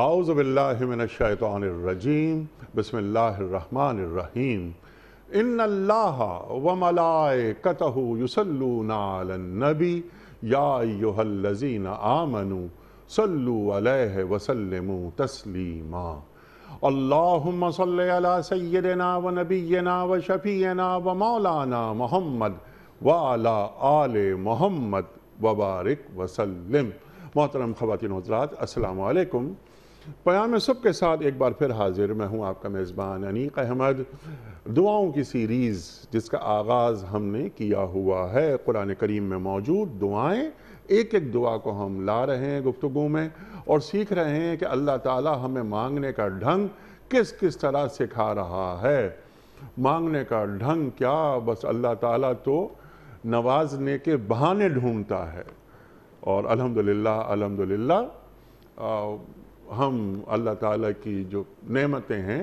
आउज़बिल्लाशैतरजीम बसमीम इन अल्लाह वमलाकतहु युसल्लूनाबी याहल्लजीन आमनु सल्लु अलैह वसल्लमु तस्लीमा अल्लाहुम्म सल्लि अला सय्यिदिना व नबिय्यिना व शफीना व मौलाना मोहम्मद व अला आल मोहम्मद वबारक वसल्लम मोहतरम ख़वातिन हजरात अस्सलाम वालेकुम पयाम सब के साथ एक बार फिर हाजिर मैं हूँ आपका मेज़बान अनीक अहमद दुआओं की सीरीज़ जिसका आगाज़ हमने किया हुआ है कुरान करीम में मौजूद दुआएं एक एक दुआ को हम ला रहे हैं गुफ्तु में और सीख रहे हैं कि अल्लाह ताला हमें मांगने का ढंग किस किस तरह सिखा रहा है मांगने का ढंग क्या बस अल्लाह ताला तो नवाजने के बहाने ढूंढता है और अल्हम्दुलिल्लाह अल्हम्दुलिल्लाह हम अल्लाह ताला की जो नेमतें हैं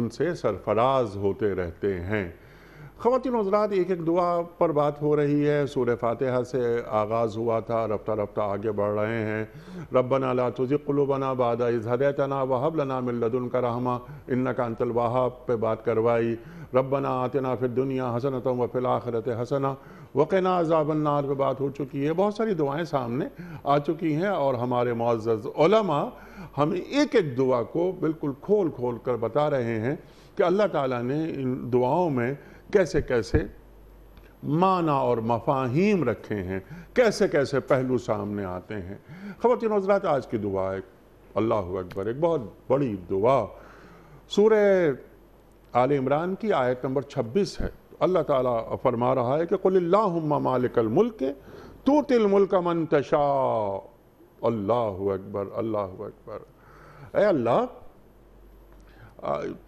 उनसे सरफराज होते रहते हैं ख़वान हजरात एक एक दुआ पर बात हो रही है सूर फातहा से आगाज़ हुआ था रफ्ता रफ्ता आगे बढ़ रहे हैं रबना ला तुज़िकलुबना बादा इज़हदना वहब लना मिल्लदन का रहमा इन्ना का अंतल वाहब पे बात करवाई रबना आतना फिर दुनिया हसनतम व फिल आखरत हसना वक़ना अजाबन्नार पे बात हो चुकी है बहुत सारी दुआएं सामने आ चुकी हैं और हमारे मुआजमा हमें एक एक दुआ को बिल्कुल खोल खोल कर बता रहे हैं कि अल्लाह ताला ने इन दुआओं में कैसे कैसे माना और मफाहिम रखे हैं कैसे कैसे पहलू सामने आते हैं ख़वान हजरात आज की दुआ है अल्लाह अकबर एक बहुत बड़ी दुआ सूर्य आल इमरान की आयत नंबर 26 है अल्लाह ताला फरमा रहा है कि कुल्ला मालिकल मुल्क तू तिल मुल्क मन तशा अल्लाह अकबर अल्लाह अकबर ए अल्लाह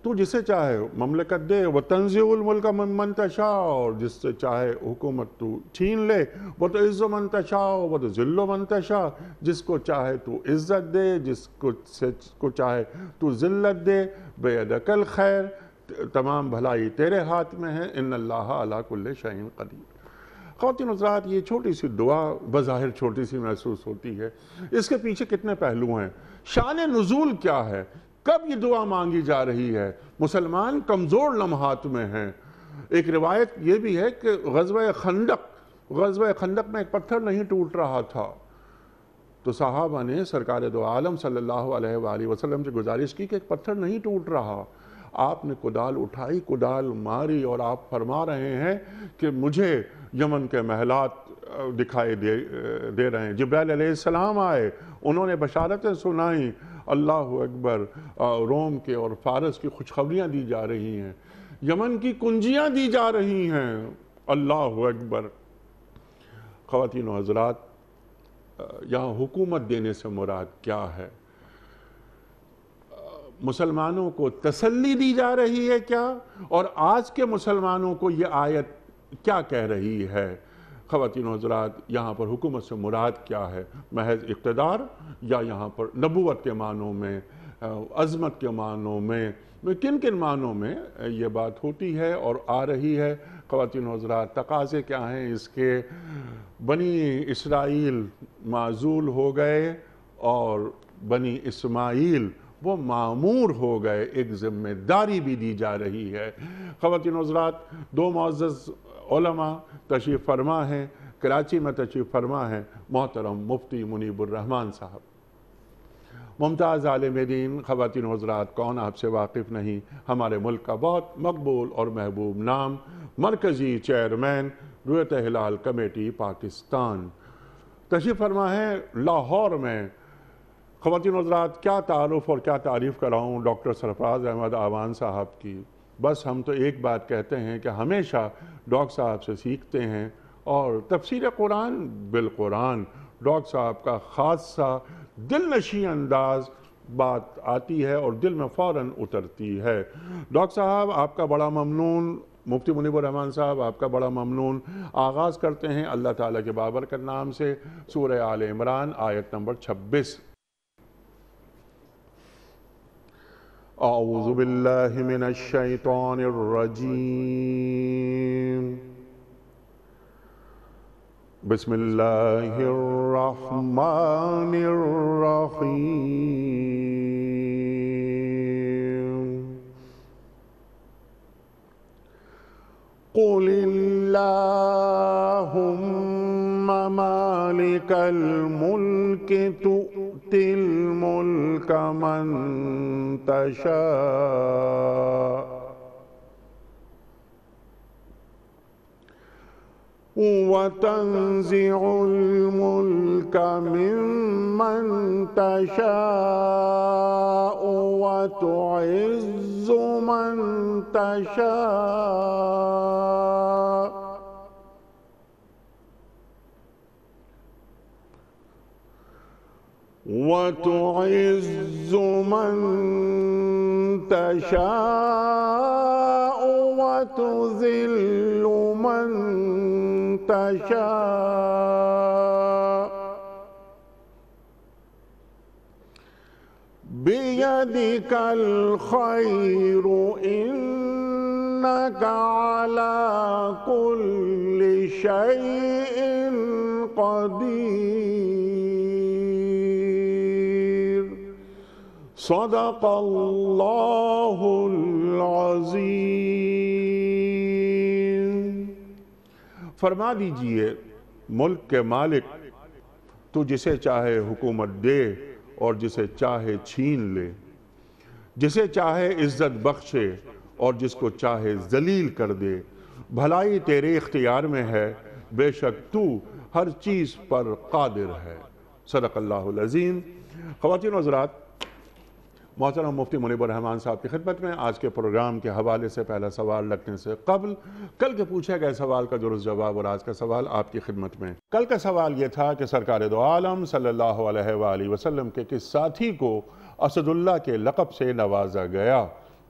तू जिसे चाहे ममलकत दे व तंजील मुल्क मन तशा और जिससे चाहे हुकूमत तू छीन ले वो तो इज़्ज़ो मन तशा वो तो ज़िल्लो मन तशा जिसको चाहे तू इज़्ज़त दे जिसको से को चाहे तू ज़िल्लत दे बेदकल खैर तमाम भलाई तेरे हाथ में है इन अल्लाह अलाकुल्ल शाहीन कदीर खातिन हजरात ये छोटी सी दुआ बज़ाहिर छोटी सी महसूस होती है इसके पीछे कितने पहलू हैं शान नज़ूल क्या है कब ये दुआ मांगी जा रही है मुसलमान कमज़ोर लम्हात में हैं एक रिवायत ये भी है कि गजब खंडक गजब खंडक में एक पत्थर नहीं टूट रहा था तो साहबा ने सरकार दो आलम सल्लल्लाहु अलैहि वसल्लम से गुजारिश की कि एक पत्थर नहीं टूट रहा आपने कुदाल उठाई कुदाल मारी और आप फरमा रहे हैं कि मुझे यमन के महलात दिखाई दे दे रहे हैं जब्राल आए उन्होंने बशारतें सुनाई अल्लाह अकबर रोम के और फारस की खुशखबरियाँ दी जा रही हैं यमन की कुंजियाँ दी जा रही हैं अल्लाह अकबर ख़वान हजरात यहाँ हुकूमत देने से मुराद क्या है मुसलमानों को तसल्ली दी जा रही है क्या और आज के मुसलमानों को ये आयत क्या कह रही है ख़वान हजरात यहाँ पर हुकूमत से मुराद क्या है महज इकतदार या यहाँ पर नबूत के मानों में अज़मत के मानों में किन किन मानों में ये बात होती है और आ रही है ख़वान हजरात तकाज़े क्या हैं इसके बनी इसराइल माजूल हो गए और बनी इसमाइल वो मामूर हो गए एक जिम्मेदारी भी दी जा रही है खातिन हजरात दो मोज़मा तशीफ़ फरमा हैं कराची में तशीफ फरमा हैं मोहतरम मुफ्ती मुनीबरहमान साहब मुमताज़ आलम दीन ख़वान हजरात कौन आपसे वाकिफ़ नहीं हमारे मुल्क का बहुत मकबूल और महबूब नाम मरकज़ी चेयरमैन रुत हिल कमेटी पाकिस्तान तशीफ फरमा है लाहौर में ख़वान हजरात क्या तारफ़ और क्या तारीफ़ कराऊँ डॉक्टर सरफराज अहमद आवान साहब की बस हम तो एक बात कहते हैं कि हमेशा डॉक्टर साहब से सीखते हैं और तफसर कुरान बिलकुरान डॉक्टर साहब का ख़ास सा दिल नशी अंदाज़ बात आती है और दिल में फ़ौर उतरती है डॉक्टर साहब आपका बड़ा ममनून मुफ्ती मुनिबरहमान साहब आपका बड़ा ममनून आगाज़ करते हैं अल्लाह ताला के बाबर के नाम से सूर्य आल इमरान आयत नंबर छब्बीस أعوذ بالله من الشيطان الرجيم بسم الله الرحمن الرحيم قل اللهم مالك الملك تؤتي الملك من تشاء وتنزع الملك ممن تشاء وتعز من تشاء وتعز من تشاء وتذل من تشاء بيدك الخير إنك على كل شيء قدير صدق الله العظيم फरमा दीजिए मुल्क के मालिक तो जिसे चाहे हुकूमत दे और जिसे चाहे छीन ले जिसे चाहे इज्जत बख्शे और जिसको चाहे जलील कर दे भलाई तेरे इख्तियार में है बेशक तू हर चीज़ पर कादिर है सदक अल्लाजीम ख़वान हजरात मोहतरम मुफ्ती रहमान साहब की खिदमत में आज के प्रोग्राम के हवाले से पहला सवाल रखने से कबल कल के पूछे गए सवाल का दुरुस्त जवाब और आज का सवाल आपकी खिदमत में कल का सवाल ये था कि सरकार दो आलम सल्ला वसलम के किस साथी को असदुल्ला के लकब से नवाजा गया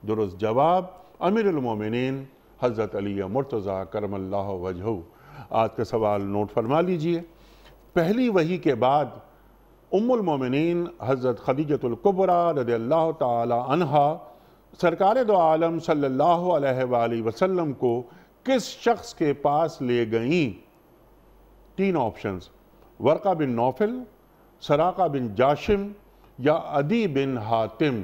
दुरुस्त जवाब अमीरमिन हज़रत अली मुर्तज़ा करमल्ला वजह आज का सवाल नोट फरमा लीजिए पहली वही के बाद उम्मिन हज़रत खदीजतुल्कुबरा रदी अल्लाह तहा सरकार दो आलम सल्ला वसम को किस शख्स के पास ले गईं तीन ऑप्शंस वर्का बिन नौफिल सराका बिन जाशिम या अदी बिन हातिम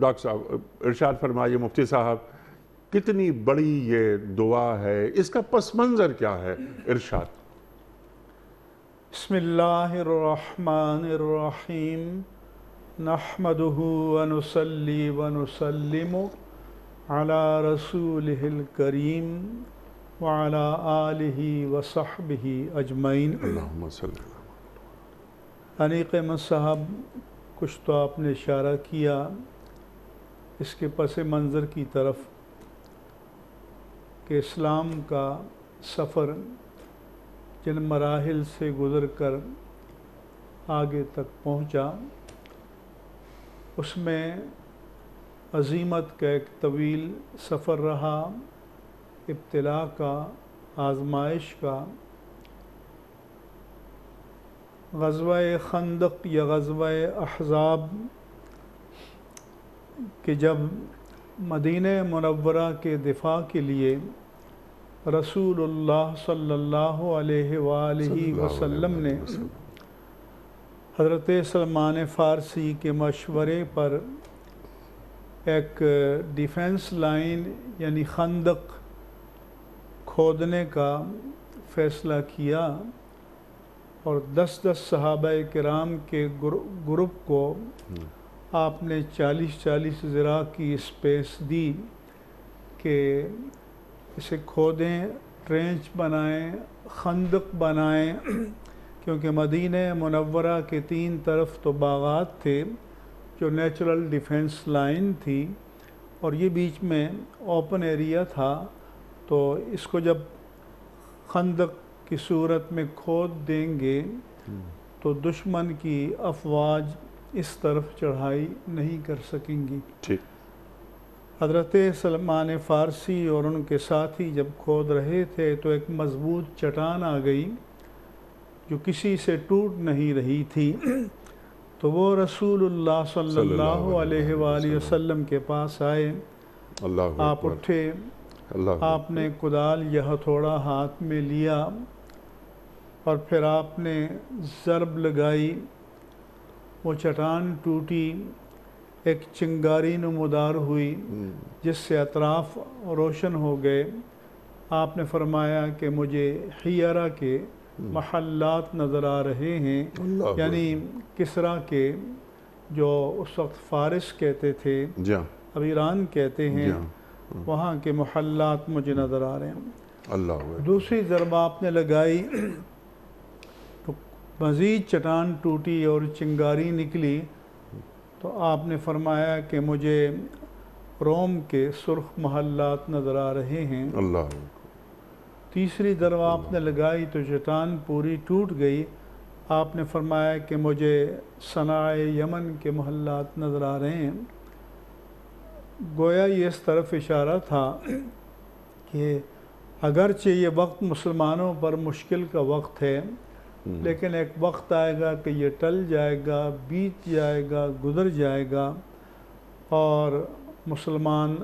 डॉक्टर साहब इरशाद फरमाइए मुफ्ती साहब कितनी बड़ी ये दुआ है इसका पस मंज़र क्या है इरशाद बसमीम नहमदली अला रसूल करीम वाला आलि वसहबी अजमैन अनीक साहब कुछ तो आपने इशारा किया इसके पस मंज़र की तरफ के इस्लाम का सफ़र जिन मराहल से गुज़र कर आगे तक पहुँचा उसमें अजीमत का एक तवील सफ़र रहा इब्तला का आजमाइश का गजवा खंदक या गजवा अहजाब कि जब मदीन मनवरा के दिफा के लिए रसूलुल्लाह सल्लल्लाहु अलैहि वसल्लम ने हज़रत सलमान फ़ारसी के मशवरे पर एक डिफेंस लाइन यानी खंदक खोदने का फ़ैसला किया और दस दस सहाबा कराम के ग्रुप को हम्म। आपने 40-40 ज़रा की स्पेस दी कि इसे खोदें ट्रेंच बनाएं खंदक बनाएं क्योंकि मदीन मनवरा के तीन तरफ तो बागात थे जो नेचुरल डिफेंस लाइन थी और ये बीच में ओपन एरिया था तो इसको जब खंदक की सूरत में खोद देंगे हम्म। तो दुश्मन की अफवाज इस तरफ चढ़ाई नहीं कर सकेंगी ठीक हजरत सलमान फ़ारसी और उनके साथी जब खोद रहे थे तो एक मजबूत चट्टान आ गई जो किसी से टूट नहीं रही थी तो वो रसूलुल्लाह सल्लल्लाहु अलैहि वसल्लम के पास आए आप उठे आपने कुदाल यह थोड़ा हाथ में लिया और फिर आपने ज़रब लगाई वो चटान टूटी एक चिंगारी नमदार हुई हम्म। जिससे अतराफ रोशन हो गए आपने फरमाया कि मुझे हियरा के हम्म। महल्लात नज़र आ रहे हैं यानी किसरा के जो उस वक्त फारस कहते थे हाँ। अब ईरान कहते हैं हाँ। हम्म। वहाँ के महल्लात मुझे नज़र आ रहे हैं दूसरी जरबा आपने लगाई मज़ीद चटान टूटी और चिंगारी निकली तो आपने फरमाया कि मुझे रोम के सुर्ख महल्लात नज़र आ रहे हैं अल्लाह तीसरी दरवा आपने लगाई तो चटान पूरी टूट गई आपने फरमाया कि मुझे सनाए यमन के महल्लात नज़र आ रहे हैं गोया ये इस तरफ इशारा था कि अगरचे ये वक्त मुसलमानों पर मुश्किल का वक्त है हम्म। लेकिन एक वक्त आएगा कि ये टल जाएगा बीत जाएगा गुजर जाएगा और मुसलमान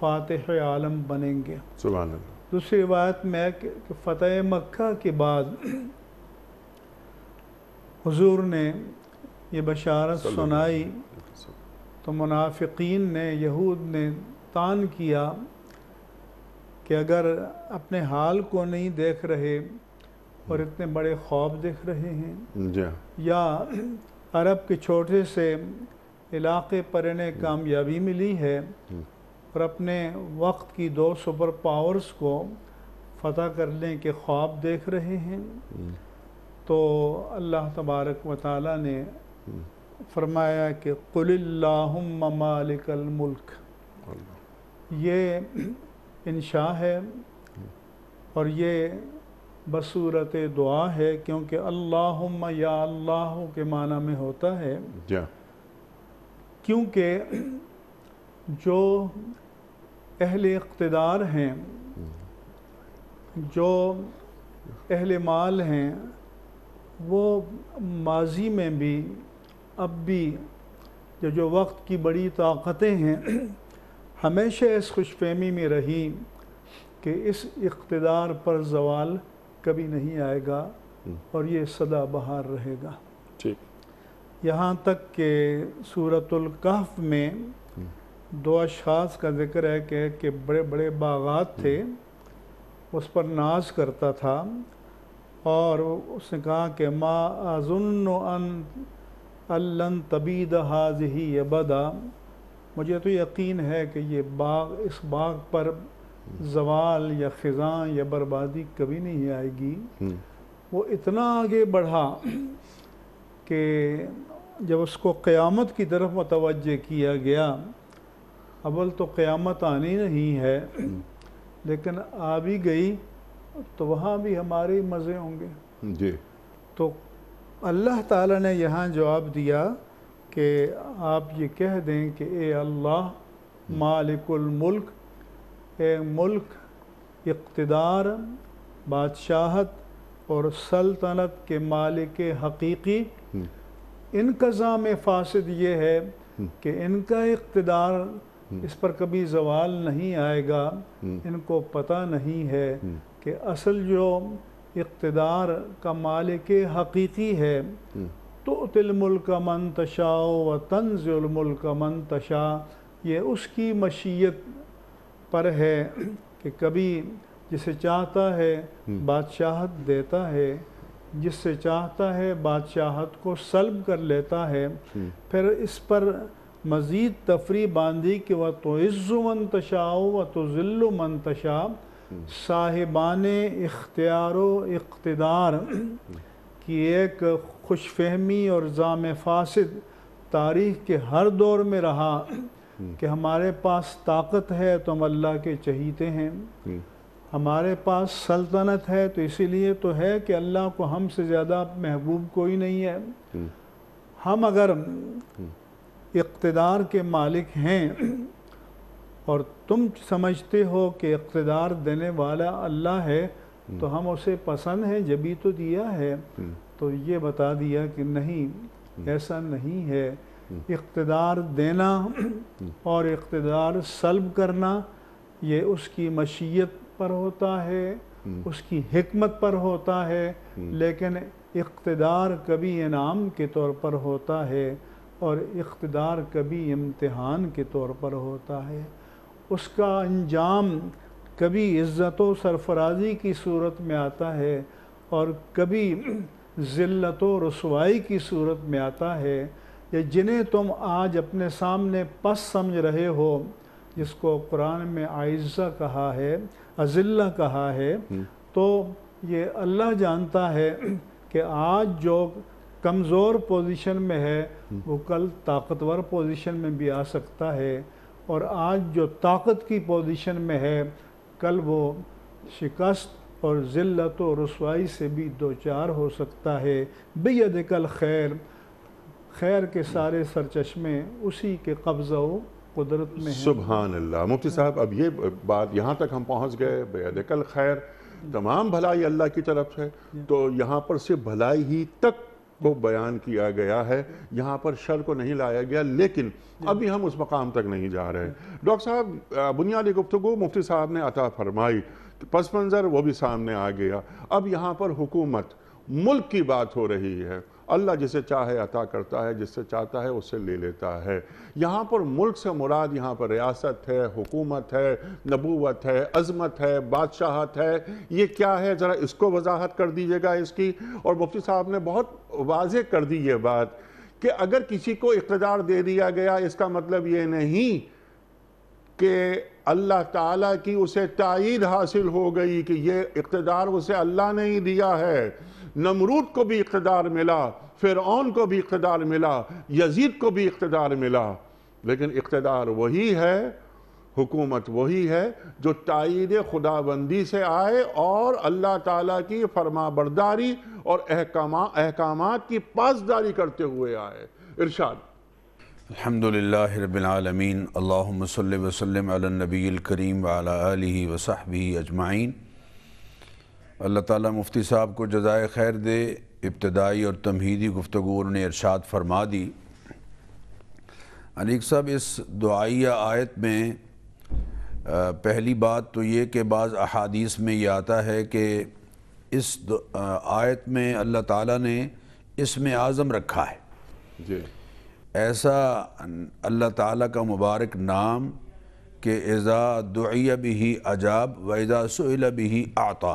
फातह आलम बनेंगे दूसरी रिवायत में कि फ़तेह मक्का के बाद हुजूर ने ये बशारत सुनाई तो मुनाफिकीन ने यहूद ने तान किया कि अगर अपने हाल को नहीं देख रहे और इतने बड़े ख्वाब देख रहे हैं या अरब के छोटे से इलाके पर इन्हें कामयाबी मिली है और अपने वक्त की दो सुपर पावर्स को फतह करने के ख्वाब देख रहे हैं तो अल्लाह तबारक व ने फरमाया कि कुल्लामालिकल मुल्क ये इंशा है और ये बसूरत दुआ है क्योंकि अल्लाह या अल्लाह के माना में होता है क्योंकि जो अहल इकतदार हैं जो अहल माल हैं वो माजी में भी अब भी जो जो वक्त की बड़ी ताकतें हैं हमेशा इस खुशफ़हमी में रही कि इस इकतदार पर जवाल कभी नहीं आएगा हम्म। और ये सदा बहार रहेगा ठीक यहाँ तक के सूरतुल कहफ में हम्म। दो अशास का जिक्र है कि के बड़े बड़े बागात हम्म। थे उस पर नाज करता था और उसने कहा कि माँ अजुन अन अल्लन तबीद हाज ही बदा मुझे तो यकीन है कि ये बाग इस बाग पर जवाल या ख़ज़ा या बर्बादी कभी नहीं आएगी हम्म। वो इतना आगे बढ़ा कि जब उसको क़यामत की तरफ मतवज़ किया गया अवल तो क़यामत आनी नहीं है हम्म। लेकिन आ भी गई तो वहाँ भी हमारे मज़े होंगे जी तो अल्लाह ताला ने यहाँ जवाब दिया कि आप ये कह दें कि ए अल्लाह हम्म। मालिकुल मुल्क है मुल्क इकतदार बादशाहत और सल्तनत के मालिक हकीकी हम्म। इनकज़ाम फासद ये है हम्म। कि इनका इकतदार हम्म। इस पर कभी जवाल नहीं आएगा इनको पता नहीं है कि असल जो इकतदार का मालिक हकीकी है तो तिलमुल्क मन तशा व तंजुलमुल्क मन तशा ये उसकी मशीयत पर है कि कभी जिसे चाहता है हम्म। बादशाहत देता है जिससे चाहता है बादशाहत को सलब कर लेता है हम्म। फिर इस पर मज़ीद तफरी बांधी कि वह तो इज़्ज़ुमन तशाओ व तो ज़िल्लुमन तशा हम्म। साहिबान इख्तियार इकतदार की एक खुशफहमी और जाम फासद तारीख़ के हर दौर में रहा हम्म। कि हमारे पास ताकत है तो हम अल्लाह के चहीते हैं हमारे पास सल्तनत है तो इसीलिए तो है कि अल्लाह को हमसे ज़्यादा महबूब कोई नहीं है हम्म। हम अगर हम्म। इकतदार के मालिक हैं और तुम समझते हो कि इकतदार देने वाला अल्लाह है तो हम उसे पसंद हैं जबी तो दिया है तो ये बता दिया कि नहीं ऐसा नहीं है इकतदार देना और इकतदार सलब करना ये उसकी मशीयत पर होता है उसकी हमत पर होता है लेकिन इकतदार कभी इनाम के तौर पर होता है और इकतदार कभी इम्तहान के तौर पर होता है उसका अंजाम कभी इज़्ज़त व सरफराजी की सूरत में आता है और कभी जिलत व रसवाई की सूरत में आता है ये जिन्हें तुम आज अपने सामने पस समझ रहे हो जिसको कुरान में आयज़ा कहा है अजिल्ला कहा है हम्म। तो ये अल्लाह जानता है कि आज जो कमज़ोर पोजीशन में है हम्म। वो कल ताकतवर पोजीशन में भी आ सकता है और आज जो ताकत की पोजीशन में है कल वो शिकस्त और ज़िल्लत और रसवाई से भी दो चार हो सकता है बेद कल खैर खैर के सारे सरचश्मे उसी के कब्ज़ व कुदरत में सुबहान अल्लाह मुफ्ती साहब अब ये बात यहाँ तक हम पहुँच गए बेदकल खैर तमाम भलाई अल्लाह की तरफ है तो यहाँ पर सिर्फ भलाई ही तक को बयान किया गया है यहाँ पर शर को नहीं लाया गया लेकिन अभी हम उस मकाम तक नहीं जा रहे डॉक्टर साहब बुनियादी गुफ्तु मुफ्ती साहब ने अता फरमाई पस मंज़र वो भी सामने आ गया अब यहाँ पर हुकूमत मुल्क की बात हो रही है अल्लाह जिसे चाहे अता करता है जिससे चाहता है उससे ले लेता है यहाँ पर मुल्क से मुराद यहाँ पर रियासत है हुकूमत है नबूवत है अजमत है बादशाहत है ये क्या है ज़रा इसको वजाहत कर दीजिएगा इसकी और मुफ्ती साहब ने बहुत वाज कर दी ये बात कि अगर किसी को इकतदार दे दिया गया इसका मतलब ये नहीं कि अल्लाह ताला की उसे तइद हासिल हो गई कि ये इकतदार उसे अल्लाह ने ही दिया है नमरूद को भी इकतदार मिला फिर को भी इकतदार मिला यजीद को भी इकतदार मिला लेकिन इकतदार वही है हुकूमत वही है जो तइद खुदाबंदी से आए और अल्लाह ताला की फरमा बरदारी और अहकाम की पासदारी करते हुए आए इरशाद अलहमदिल्लाबीआलमीन अल्लाम वसलम नबीलकरीम वाली वसाहबी अजमाइन अल्लाह ताला मुफ्ती साहब को जजाय खैर दे इब्तदाई और तमहीदी गुफ्तु उन्होंने इरशाद फरमा दी अनिक साहब इस दुआया आयत में पहली बात तो ये कि बाज़ अहादीस में ये आता है कि इस आयत में अल्लाह ताला ने इसमें आज़म रखा है जी ऐसा अल्लाह ताला का मुबारक नाम के एज़ा दुआ भी अजाब व एज़ा सला भी आता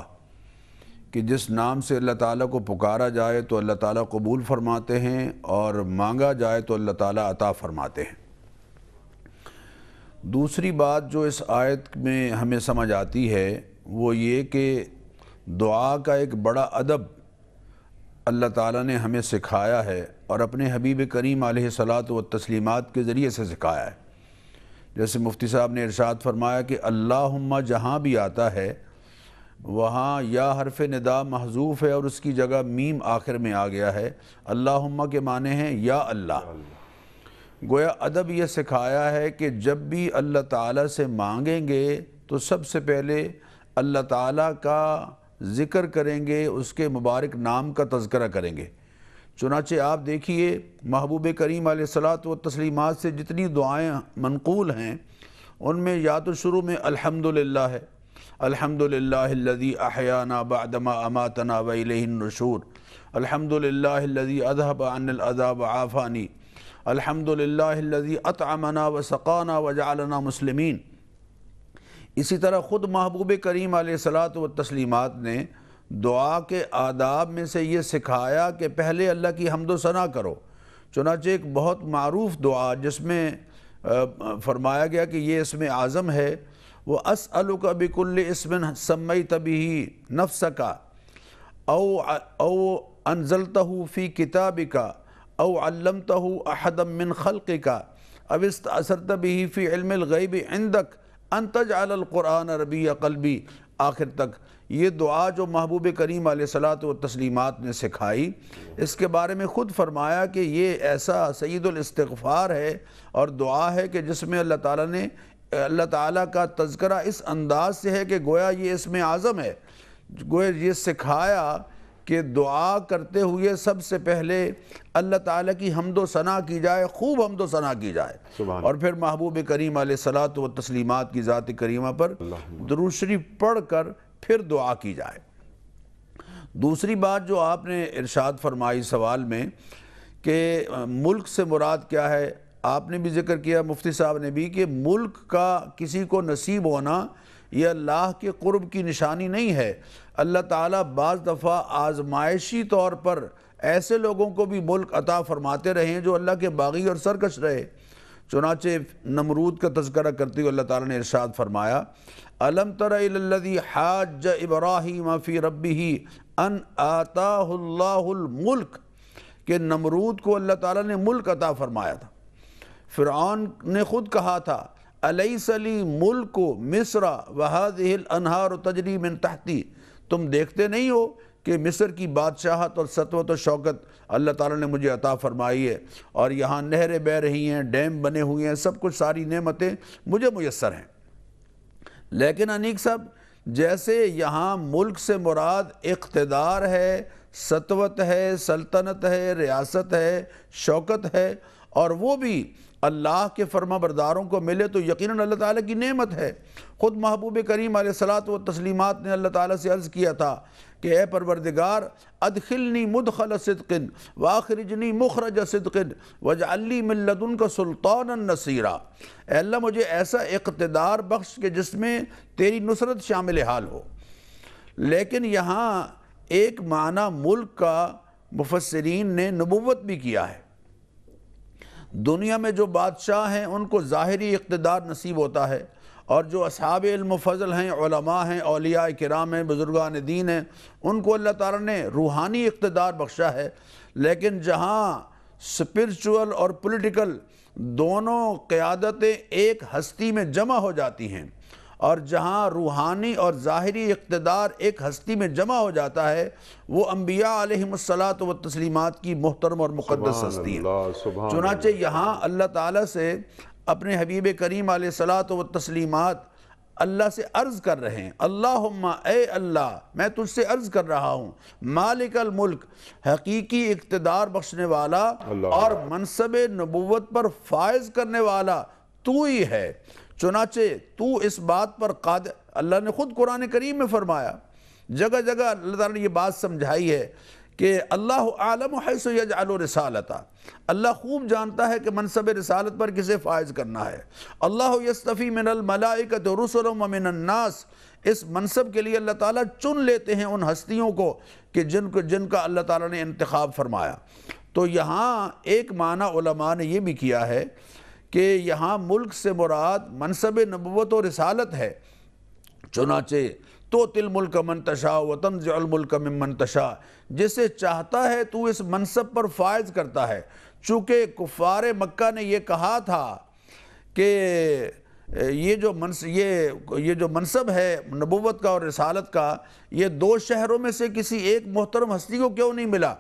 कि जिस नाम से अल्लाह ताला को पुकारा जाए तो अल्लाह ताला कबूल फरमाते हैं और मांगा जाए तो अल्लाह ताला अता फरमाते हैं दूसरी बात जो इस आयत में हमें समझ आती है वो ये कि दुआ का एक बड़ा अदब अल्लाह ताला ने हमें सिखाया है और अपने हबीब करीम सलात व तस्लीमत के ज़रिए से सिखाया है जैसे मुफ्ती साहब ने इरशाद फरमाया कि अल्लाह जहाँ भी आता है वहाँ या हरफ निदा महजूफ़ है और उसकी जगह मीम आखिर में आ गया है अल्लाहुम्मा के माने हैं या अल्लाह गोया अदब यह सिखाया है कि जब भी अल्लाह ताला से मांगेंगे तो सबसे पहले अल्लाह ताला का ज़िक्र करेंगे उसके मुबारक नाम का तस्करा करेंगे चुनाचे आप देखिए महबूब करीम सलात व तस्लीमात से जितनी दुआएँ मनकूल हैं उनमें या तो शुरू में अल्हम्दुलिल्लाह है النشور الحمد बदमा الذي اذهب عن अदहब عافاني الحمد لله الذي व وسقانا وجعلنا मुसलमिन इसी तरह ख़ुद महबूब करीम सलात व तस्लीमत ने दुआ के आदाब में से ये सिखाया कि पहले अल्लाह की हमदोसना करो चुनाचे एक बहुत मरूफ दुआ जिसमें फ़रमाया गया कि ये इसमें आज़म है व असल का बिकुल्ल इसमिन समय तभी नफ्स का औ अनजलतहू फ़ी किताब का औ अल्लमतहू अहदमिन खल्क़ का अब असर तभी भी फ़ी इलमिलगैब इंदक अनतज अलकुरान रबी अकलबी आखिर तक ये दुआ जो महबूब करीम सलात व तस्लीमत ने सिखाई इसके बारे में ख़ुद फरमाया कि ये ऐसा सईदुलस्तफ़ार है और दुआ है कि जिसमें अल्लाह ताली ने अल्लाह ताला का तस्करा इस अंदाज से है कि गोया ये इसमें आज़म है गोया ये सिखाया कि दुआ करते हुए सबसे पहले अल्लाह ताला की हमदो सना की जाए खूब हमदो सना की जाए और फिर महबूब करीम सलात व तस्लीमत की ज़ात करीमा पर दरूशरी पढ़ कर फिर दुआ की जाए दूसरी बात जो आपने इरशाद फरमाई सवाल में कि मुल्क से मुराद क्या है आपने भी जिक्र किया मुफ्ती साहब ने भी कि मुल्क का किसी को नसीब होना यह अल्लाह के क़ुरब की निशानी नहीं है अल्लाह ताला बाज़ दफ़ा आजमाइशी तौर पर ऐसे लोगों को भी मुल्क अता फरमाते रहे जो अल्लाह के बागी और सरकश रहे चुनाचे नमरूद का तस्करा करते हुए अल्लाह ताला ने इरशाद फरमाया अलम तरदी हाज इब्राहिम फ़ी रबी ही अन आताहुल्लाहुल मुल्क के नमरूद को अल्लाह ताला ने मुल्क अता फरमाया था फ़िरौन ने ख़ुद कहा था अलसली मुल्क मिस्र वहादिल अनहार तजरी मिन तहती तुम देखते नहीं हो कि मिस्र की बादशाहत और सतवत और शौकत अल्लाह ताला ने मुझे अता फरमाई है और यहाँ नहरें बह रही हैं डैम बने हुए हैं सब कुछ सारी नेमतें मुझे मैसर हैं लेकिन अनीक साहब जैसे यहाँ मुल्क से मुराद इकतदार है सतवत है सल्तनत है रियासत है शौकत है और वो भी अल्लाह के फर्मा बरदारों को मिले तो यकीन अल्लाह ताला की नेमत है ख़ुद महबूब करीम सलात व तस्लीमत ने अल्लाह ताला से अर्ज़ किया था कि ए परवरदिगार अदखिलनी मुदखल सदकिन व आखिरजनी मुखरज सदकिन वज अली मिल्लतुन का सुल्तान नसीरा अल्लाह मुझे ऐसा इकतदार बख्श के जिसमें तेरी नुसरत शामिल हाल हो लेकिन यहाँ एक माना मुल्क का मुफसरीन ने नबूत भी किया है दुनिया में जो बादशाह हैं उनको ज़ाहरी इकतदार नसीब होता है और जो असहाब इल्म फजल हैं उलमा हैं अलिया कराम हैं बुज़ुर्गान दीन हैं उनको अल्लाह ताला ने रूहानी इकतदार बख्शा है लेकिन जहाँ स्पिरिचुअल और पोलिटिकल दोनों क़्यादतें एक हस्ती में जमा हो जाती हैं और जहाँ रूहानी और ज़ाहरी इकतदार एक हस्ती में जमा हो जाता है वो अम्बिया आलमसलात व तस्लीमत की मोहतरम और मुक़दस हस्ती है चुनाचे यहाँ अल्लाह ताला से अपने हबीब करीम सलात व तस्लीमत अल्लाह से अर्ज़ कर रहे हैं अल्लाह ए अल्लाह मैं तुझसे अर्ज़ कर रहा हूँ मालिक मुल्क हकीकी इकतदार बख्शने वाला और मनसब नबूत पर फायज़ करने वाला तू ही है चुनाचे तू इस बात पर काद अल्लाह ने ख़ुद कुरान करीम में फ़रमाया जगह जगह अल्लाह ताला ने यह बात समझाई है कि अल्लाह आलम हैसोयाल रसालता अल्लाह खूब जानता है कि मनसब रसालत पर किसे फ़ायज़ करना है अल्लाह यस्तफ़ी मिनलमलाकत रसलमनास इस मनसब के लिए अल्लाह ताला चुन लेते हैं उन हस्तियों को कि जिनको जिनका अल्लाह ताला ने इंतखब फरमाया तो यहाँ एक माना ने यह भी किया है कि यहाँ मुल्क से मुराद मनसब नबूत और रसालत है चुनाचे तो तिल मुल्क मनतशा व तनज़ुल्मुल्क मनतशा जिसे चाहता है तो इस मनसब पर फायज करता है चूँकि कुफ़ार मक्का ने यह कहा था कि ये जो मनस ये ये जो मनसब है नबूत का और रसालत का ये दो शहरों में से किसी एक मोहतरम हस्ती को क्यों नहीं मिला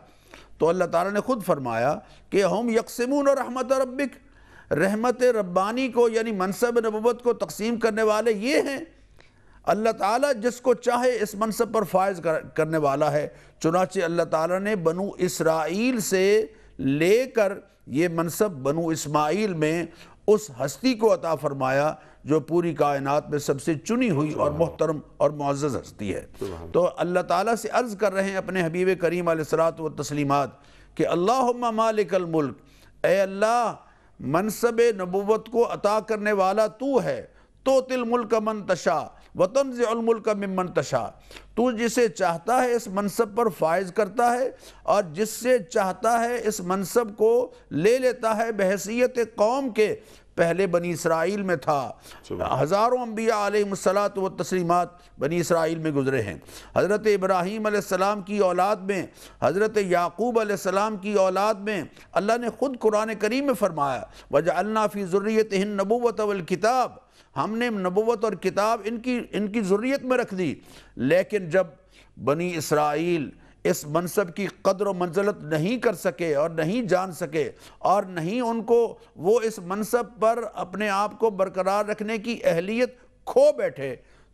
तो अल्लाह ताला ने ख़ुद फरमाया कि हम यकसमून और रहमत रबिक रहमत रब्बानी को यानी मनसब नबूत को तकसीम करने वाले ये हैं अल्लाह ताला जिसको चाहे इस मनसब पर फायज़ कर, करने वाला है चुनाचे अल्लाह ताला ने बनु इसराइल से लेकर ये मनसब बनु इस्माइल में उस हस्ती को अता फरमाया जो पूरी कायनात में सबसे चुनी हुई और मोहतरम और मुआज़ हस्ती है तो अल्लाह ताला से अर्ज़ कर रहे हैं अपने हबीब करीम सलात व तस्लीमत कि अल्लाह मालिकल मुल्क ए अल्लाह मनसब नबूवत को अता करने वाला तू है तो तिल मुल्क मन तशा वतनमुल्क मन तशा तू जिसे चाहता है इस मनसब पर फायज करता है और जिससे चाहता है इस मनसब को ले लेता है बहसीत कौम के पहले बनी इसराइल में था हज़ारों अम्बिया आलत व तस्लीमत बनी इसराइल में गुजरे हैं हज़रत इब्राहीम आसमाम की औलाद में हज़रत याकूब आसमाम की औलाद में अल्लाह ने ख़ुद कुरान करीम में फ़रमाया वजह अल्लाफ़ी ज़ुर्रियत हिंद नबूत किताब हमने नबूत और किताब इनकी इनकी ज़ुर्रियत में रख दी लेकिन जब बनी इसराइल इस मनसब की कदर व मंजलत नहीं कर सके और नहीं जान सके और नहीं उनको वो इस मनसब पर अपने आप को बरकरार रखने की अहलियत खो बैठे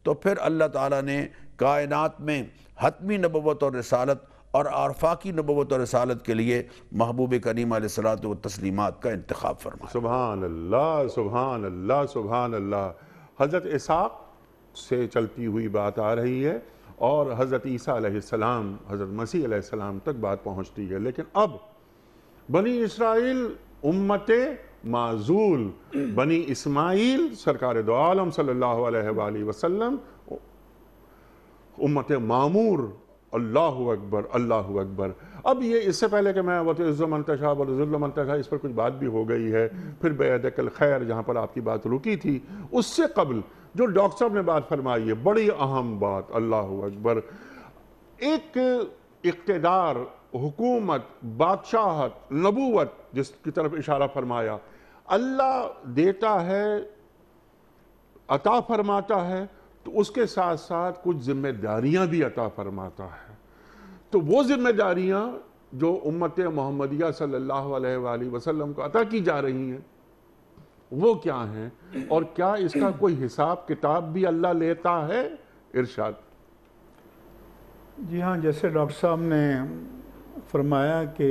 तो फिर अल्लाह ताला ने कायनात में हतमी नबवत और रसालत और आरफा की और रसालत के लिए महबूब करीम सलात व तस्लीमत का इंतखब फरमा सुबहान अल्लाह सुबहान अल्लाह सुबहान अल्लाह हज़रत इसाक से चलती हुई बात आ रही है और हज़रत ईसा सलाम हज़रत मसीह सलाम तक बात पहुँचती है लेकिन अब बनी इसराइल उम्मत माजूल बनी इसमाइल सरकार दो आलम सल्लल्लाहु उम्मत मामूर अल्लाह अकबर अल्लाह अकबर अब ये इससे पहले कि मैं वतज़मन तशा इस पर कुछ बात भी हो गई है फिर बेदकल खैर जहाँ पर आपकी बात रुकी थी उससे कबल जो डॉक्टर साहब ने बात फरमाई है बड़ी अहम बात अल्लाह अकबर एक इकतदार हुकूमत बादशाहत नबूवत जिसकी तरफ इशारा फरमाया अल्लाह देता है अता फरमाता है तो उसके साथ साथ कुछ जिम्मेदारियां भी अता फरमाता है तो वो जिम्मेदारियां जो उम्मत मोहम्मदिया सल्लल्लाहु अलैहि वसल्लम को अता की जा रही हैं वो क्या हैं और क्या इसका कोई हिसाब किताब भी अल्लाह लेता है इरशाद जी हाँ जैसे डॉक्टर साहब ने फरमाया कि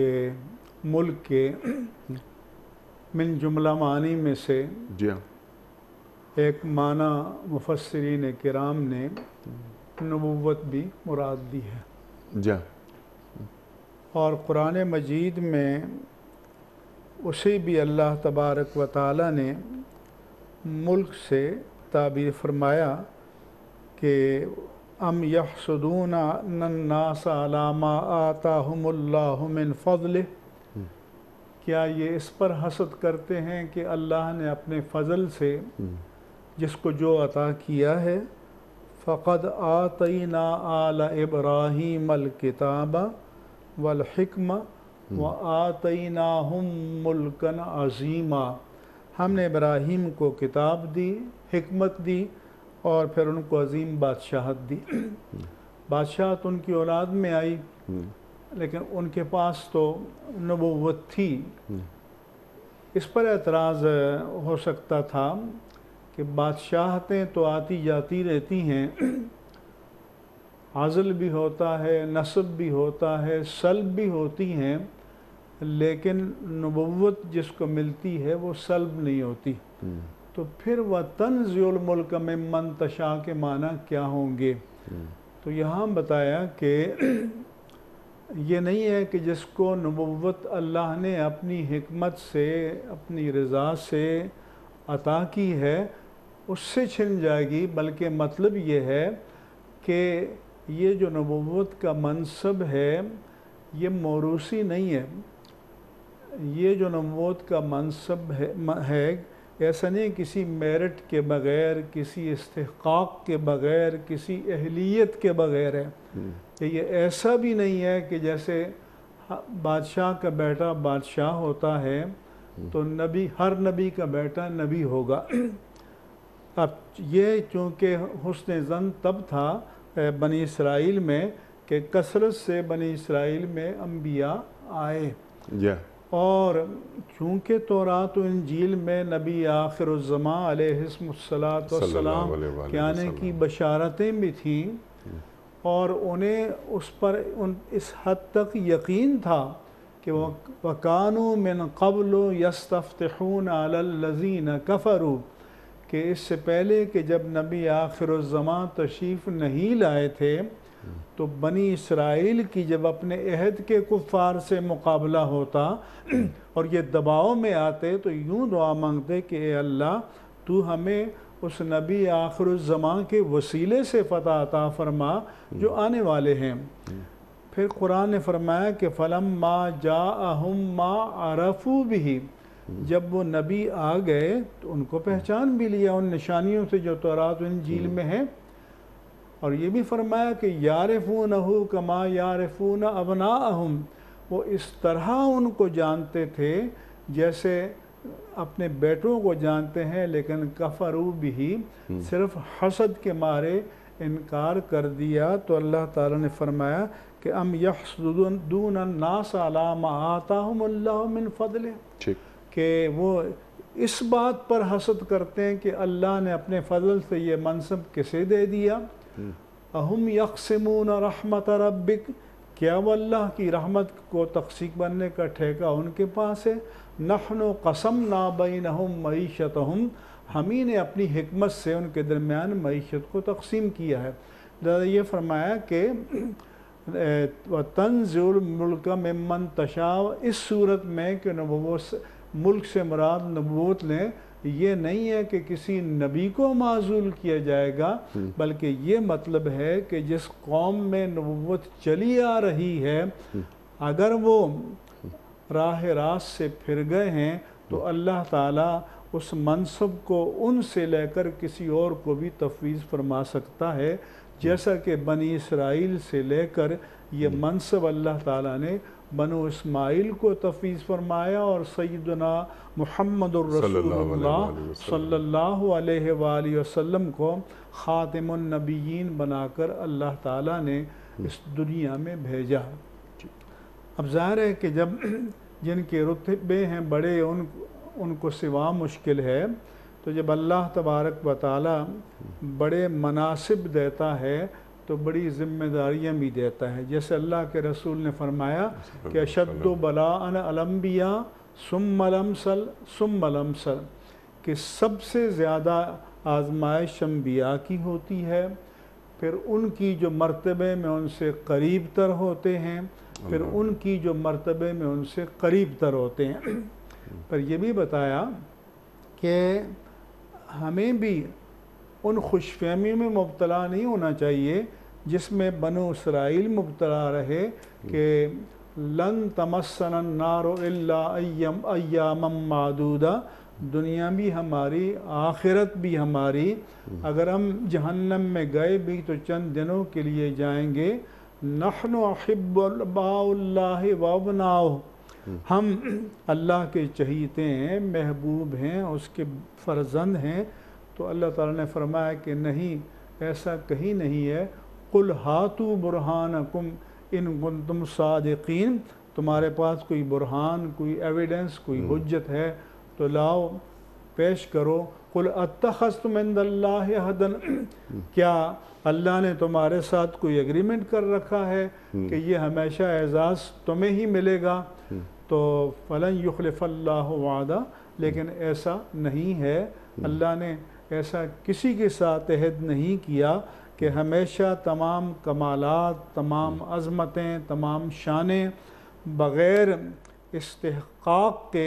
मुल्क के मिन जुमला मानी में से जी हाँ एक माना मुफसरीन कराम ने नबूवत भी मुराद दी है जी हाँ। और कुरान मजीद में उसे भी अल्लाह तबारक व ताली ने मुल्क से ताबीर फरमाया कि अम यहसदून नन्नासालामा आता हमल्लामिन फ़जल हम्म। क्या ये इस पर हसद करते हैं कि अल्लाह ने अपने फ़ज़ल से हम्म। जिसको जो अता किया है फ़क़द आतना आला इब्राहीम अलकिताबा वलहकमा हम्म। व आतना हम मुल्कन अजीमा हमने इब्राहिम को किताब दी हमत दी और फिर उनको अजीम बादशाहत दी हम्म। बादशाहत उनकी औलाद में आई हम्म। लेकिन उनके पास तो नबूवत थी इस पर एतराज़ हो सकता था कि बादशाहतें तो आती जाती रहती हैं आज़ल भी होता है नस्ब भी होता है सल्ब भी होती हैं लेकिन नबूत जिसको मिलती है वो सल्ब नहीं होती हम्म। तो फिर वह तनजुल मुल्क में मन तशा के माना क्या होंगे हम्म। तो यहाँ बताया कि ये नहीं है कि जिसको नबूत अल्लाह ने अपनी हमत से अपनी रज़ा से अता की है उससे छिन जाएगी बल्कि मतलब ये है कि ये जो नबूत का मनसब है ये मौरूसी नहीं है ये जो नमोद का मनसब है, है ऐसा नहीं किसी मेरिट के बग़ैर किसी इस्तेहकाक के बग़ैर किसी अहलियत के बग़ैर है हम्म। ये ऐसा भी नहीं है कि जैसे बादशाह का बेटा बादशाह होता है हम्म। तो नबी हर नबी का बेटा नबी होगा अब ये चूँकि हसन जन तब था बनी इसराइल में कि कसरत से बनी इसराइल में अम्बिया आए और चूँकि तो इन इंजील में नबी आखिर आखिरज़मासलाम के आने की बशारतें भी थीं और उन्हें उस पर उन इस हद तक यकीन था कि वह हम्म। वकान मिन कबल यस्तफ़ून आलजीन कफ़रू कि इससे पहले कि जब नबी आखिर तशीफ़ तशरीफ़ नहीं लाए थे तो बनी इसराइल की जब अपने अहद के कुफ़ार से मुकाबला होता और ये दबाव में आते तो यूँ दुआ मांगते कि अल्लाह तू हमें उस नबी आखिर ज़मां के वसीले से फ़तह अता फरमा जो हम्म। आने वाले हैं हम्म। फिर कुरान ने फरमाया कि फ़लम मा जा अहम मा आरफू भी हम्म। जब वो नबी आ गए तो उनको पहचान भी लिया उन निशानियों से जो तौरात उन झील में है और ये भी फरमाया कि फ़ून हो कमा फ़ून अबना अहम वो इस तरह उनको जानते थे जैसे अपने बेटों को जानते हैं लेकिन कफरू भी हम्म। सिर्फ हसद के मारे इनकार कर दिया तो अल्लाह ताला ने फरमाया कि अम यून नास अलामा आता मिन फ़दल कि वो इस बात पर हसद करते हैं कि अल्लाह ने अपने फ़जल से ये मनसब किसे दे दिया अहम यकसमून रहमत रबिक क्या वो अल्लाह की रहमत को तकसीक बनने का ठेका उनके पास है नहनो कसम ना बिन हम मीशत हम हम ही ने अपनी हमत से उनके दरमियान मीशत को तकसीम किया है दादा ये फरमाया कि तंजुल मुल्क में मन तशा इस सूरत में कि नबोत मुल्क से मुराद नबोत लें ये नहीं है कि किसी नबी को माजूल किया जाएगा हम्म। बल्कि ये मतलब है कि जिस कौम में नबूत चली आ रही है हम्म। अगर वो राह रास्त से फिर गए हैं तो हम्म। अल्लाह ताला उस मनसब को उनसे लेकर किसी और को भी तफवीज़ फरमा सकता है जैसा कि बनी इसराइल से लेकर ये मनसब अल्लाह ताला ने बनो इसमाइल को तफीज़ तो फरमाया और सैदना महमद वसल्लम को ख़ातमनबीन बनाकर अल्लाह ताला ने इस दुनिया में भेजा अब ज़ाहिर है कि जब जिनके रुतबे हैं बड़े उन उनको सिवा मुश्किल है तो जब अल्लाह तबारक व बड़े मनासिब देता है तो बड़ी ज़िम्मेदारियाँ भी देता है जैसे अल्लाह के रसूल ने फरमाया कि अशद बलाम्बिया सुमलमसल सुमलमसल कि सबसे ज़्यादा आजमाइश अम्बिया की होती है फिर उनकी जो मरतबे में उनसे करीब तर होते हैं फिर उनकी जो मरतबे में उनसे करीब तर होते हैं पर यह भी बताया कि हमें भी उन खुशफहमी में मुबतला नहीं होना चाहिए जिसमें बनो इसराइल मुबतला रहे कि लन तमसन नारो अयम अयाम मादूदा दुनिया भी हमारी आखिरत भी हमारी अगर हम जहन्नम में गए भी तो चंद दिनों के लिए जाएंगे नखन अहिबाउल्लाह वबनाओ हम अल्लाह के चहीते हैं महबूब हैं उसके फर्जंद हैं तो अल्लाह ताला ने फरमाया कि नहीं ऐसा कहीं नहीं है कुल हाथु बुरहान कुम इन गुन तुम सादकिन तुम्हारे पास कोई बुरहान कोई एविडेंस कोई हजत हम्म। है तो लाओ पेश करो कुल हदन हम्म। क्या अल्लाह ने तुम्हारे साथ कोई एग्रीमेंट कर रखा है हम्म। कि ये हमेशा एजाज़ तुम्हें ही मिलेगा तो फ़लन युखलफ़ल्ला वादा लेकिन ऐसा नहीं है अल्लाह ने ऐसा किसी के साथ अहद नहीं किया कि हमेशा तमाम कमालत तमाम हम्म। अज़मतें तमाम शानें बग़ैर इस्तेहकाक के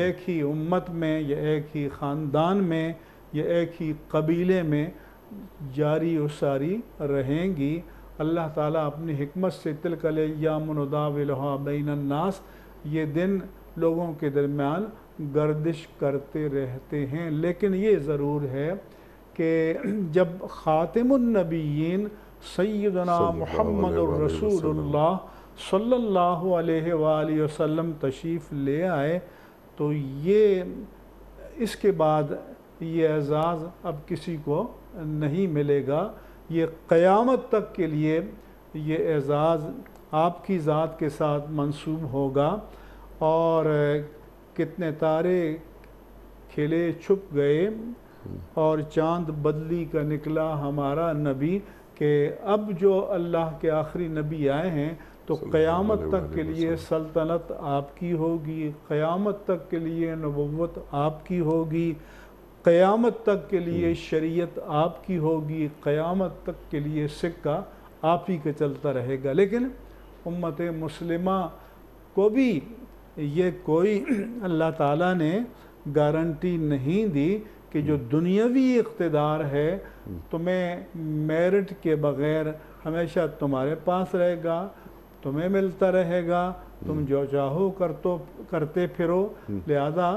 एक ही उम्मत में या एक ही ख़ानदान में या एक ही कबीले में जारी उसारी रहेंगी अल्लाह ताला अपनी हिकमत से तिलकल यामदा बिलहा बैनन्नास ये दिन लोगों के दरमियान गर्दिश करते रहते हैं लेकिन ये ज़रूर है कि जब ख़ातिमनबीन सैदना मोहम्मद रसूलुल्लाह सल्लल्लाहु अलैहि तशरीफ़ ले आए तो ये इसके बाद ये एजाज़ अब किसी को नहीं मिलेगा ये क़यामत तक के लिए ये एजाज़ आपकी ज़ात के साथ मंसूब होगा और कितने तारे खिले छुप गए और चांद बदली का निकला हमारा नबी के अब जो अल्लाह के आखिरी नबी आए हैं तो क़यामत तक के लिए सल्तनत आपकी होगी क़यामत तक के लिए नबूत आपकी होगी क़यामत तक के लिए हम्म। शरीयत आपकी होगी क़यामत तक के लिए सिक्का आप ही का चलता रहेगा लेकिन उम्मत मुसलिमा को भी ये कोई अल्लाह ताला ने गारंटी नहीं दी कि जो दुनियावी इकतदार है तुम्हें मेरिट के बगैर हमेशा तुम्हारे पास रहेगा तुम्हें मिलता रहेगा तुम जो चाहो कर तो करते फिरो लिहाजा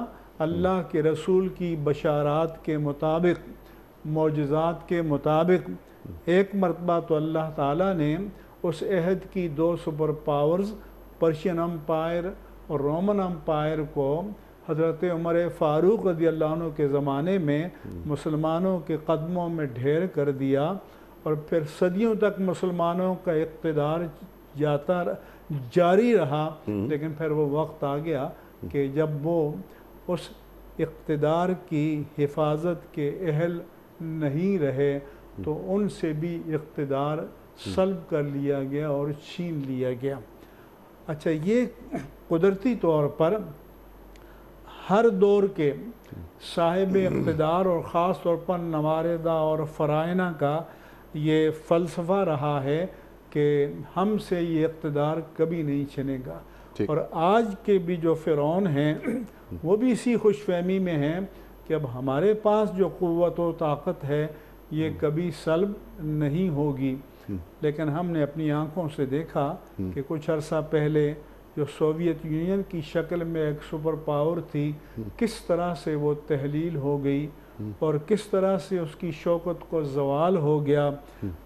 अल्लाह के रसूल की बशारात के मुताबिक मोजात के मुताबिक एक मरतबा तो अल्लाह ताला ने उस अहद की दो सुपर पावर्स पर्शियन अम्पायर और रोमन अम्पायर को हज़रत उमर फ़ारूक रदी अल्लाह के ज़माने में हम्म। मुसलमानों के कदमों में ढेर कर दिया और फिर सदियों तक मुसलमानों का इकतदार जाता जारी रहा हम्म। लेकिन फिर वो वक्त आ गया कि जब वो उस इकतदार की हिफाजत के अहल नहीं रहे तो हम्म। उनसे भी इकतदार सल्ब कर लिया गया और छीन लिया गया अच्छा ये कुदरती तौर पर हर दौर के साहिब इकतदार और ख़ास तौर पर नवारदा और फ़राइना का ये फ़लसफ़ा रहा है कि हमसे ये इकतदार कभी नहीं छनेगा और आज के भी जो फ़िरौन हैं वो भी इसी खुश फहमी में हैं कि अब हमारे पास जो क़वत व ताकत है ये हम्म। कभी सलब नहीं होगी लेकिन हमने अपनी आंखों से देखा हम्म। कि कुछ अरसा पहले जो सोवियत यूनियन की शक्ल में एक सुपर पावर थी हम्म। किस तरह से वो तहलील हो गई हम्म। और किस तरह से उसकी शौकत को जवाल हो गया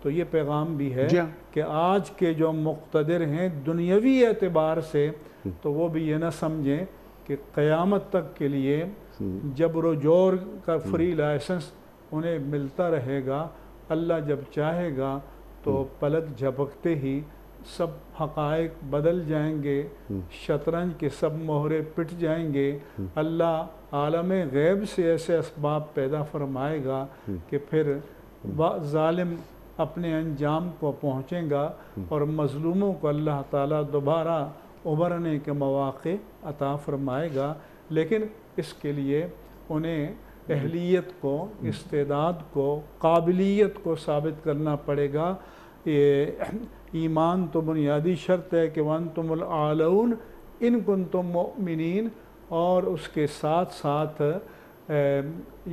तो ये पैगाम भी है हाँ। कि आज के जो मुख्तर हैं दुनियावी एतबार से तो वो भी ये ना समझें कि क़यामत तक के लिए जबर जोर का फ्री लाइसेंस उन्हें मिलता रहेगा अल्लाह जब चाहेगा तो हम्म। पलक झपकते ही सब हकायक बदल जाएंगे हम्म। शतरंज के सब मोहरे पिट जाएंगे हम्म। अल्लाह आलम गैब से ऐसे इसबाब पैदा फरमाएगा कि फिर ालिम अपने अंजाम को पहुँचेगा और मज़लूमों को अल्लाह ताली दोबारा उभरने के मौाक़ अता फरमाएगा लेकिन इसके लिए उन्हें अहलीत को इस्तेदाद को काबिलियत को साबित करना पड़ेगा ईमान तो बुनियादी शर्त है कि वन तुम आलून इन कुन तुम मिन और उसके साथ साथ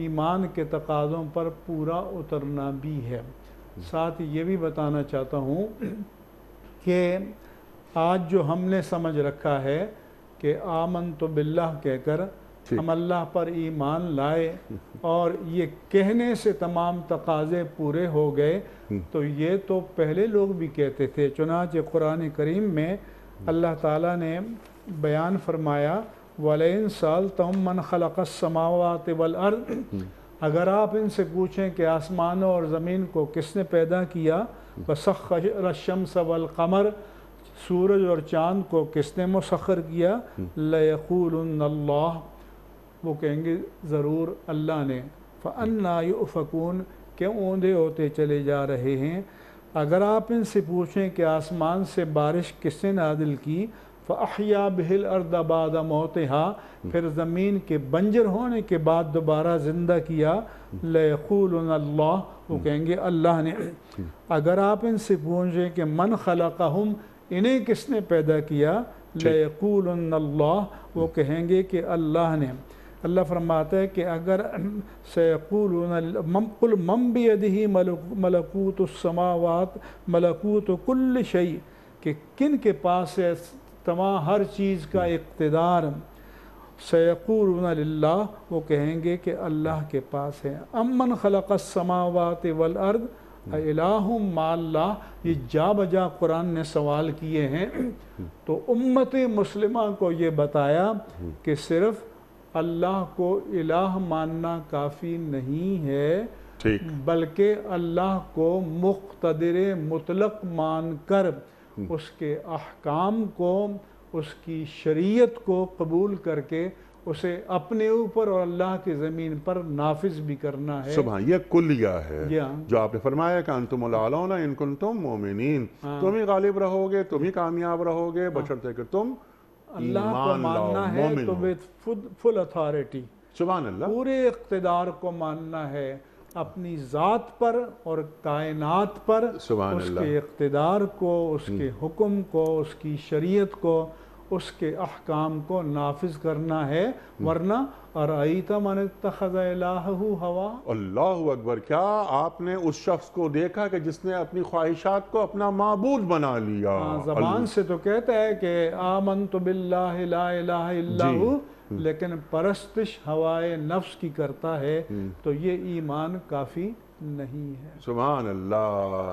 ईमान के तकाज़ों पर पूरा उतरना भी है साथ ये भी बताना चाहता हूँ कि आज जो हमने समझ रखा है कि आमन तो बिल्ला कहकर हम अल्लाह पर ईमान लाए और ये कहने से तमाम तकाजे पूरे हो गए हम्म। तो ये तो पहले लोग भी कहते थे चुनाच कुरान करीम में अल्लाह ताला ने बयान फरमाया वालिन साल तुम मन खलक़ समावत वल अर्द हम्म। अगर आप इनसे पूछें कि आसमानों और ज़मीन को किसने पैदा किया हम्म। वसख रशम सवल कमर सूरज और चाँद को किसने मुसखर किया लयकूल वो कहेंगे ज़रूर अल्लाह ने फ़न्ना फ़कून क्यों ओंधे होते चले जा रहे हैं अगर आप इनसे पूछें कि आसमान से बारिश किसने नादिल की फ़ाहिया बिहल अर्दाबाद मोतहा फिर ज़मीन के बंजर होने के बाद दोबारा ज़िंदा किया लूल अल्लाह वो कहेंगे अल्लाह ने अगर आप इनसे पूछें कि मन खलक हम इन्हें किसने पैदा किया लूल वो कहेंगे कि अल्लाह ने अल्लाह फरमाते हैं कि अगर सैकुल कुल मम भी यदि मलकूत समावत मलकूत कुल शई कि किन के पास है तमाम हर चीज़ का इकतदार सैकुल वो कहेंगे कि अल्लाह के पास है अमन खलक समावात वल अर्द माल्ला ये जा बजा कुरान ने सवाल किए हैं तो उम्मत मुस्लिमा को ये बताया कि सिर्फ़ अल्लाह को इलाह मानना काफ़ी नहीं है ठीक बल्कि अल्लाह को मुख्तर मुतलक मान कर उसके अहकाम को उसकी शरीयत को कबूल करके उसे अपने ऊपर और अल्लाह की ज़मीन पर नाफिज भी करना है सुबह यह कुलिया है जो आपने फरमाया कान तुम इनकुन तुम मोमिन हाँ। तुम ही गालिब रहोगे तुम ही कामयाब रहोगे हाँ। बशरते कि तुम अल्लाह को मानना है तो विद फुल अथॉरिटी पूरे इकतदार को मानना है अपनी ज़ात पर और कायनात पर उसके इकतदार को उसके हम्म। हुक्म को उसकी शरीयत को उसके अहकाम को नाफिज करना है हम्म। वरना अल्लाह अकबर क्या आपने उस शख्स को देखा कि जिसने अपनी ख्वाहिशात को अपना मबूद बना लिया हाँ, जबान से तो कहता है कि आमन तो बिल्ला लेकिन परस्तिश हवाए नफ्स की करता है हम्म। तो ये ईमान काफ़ी नहीं है सुबहान अल्लाह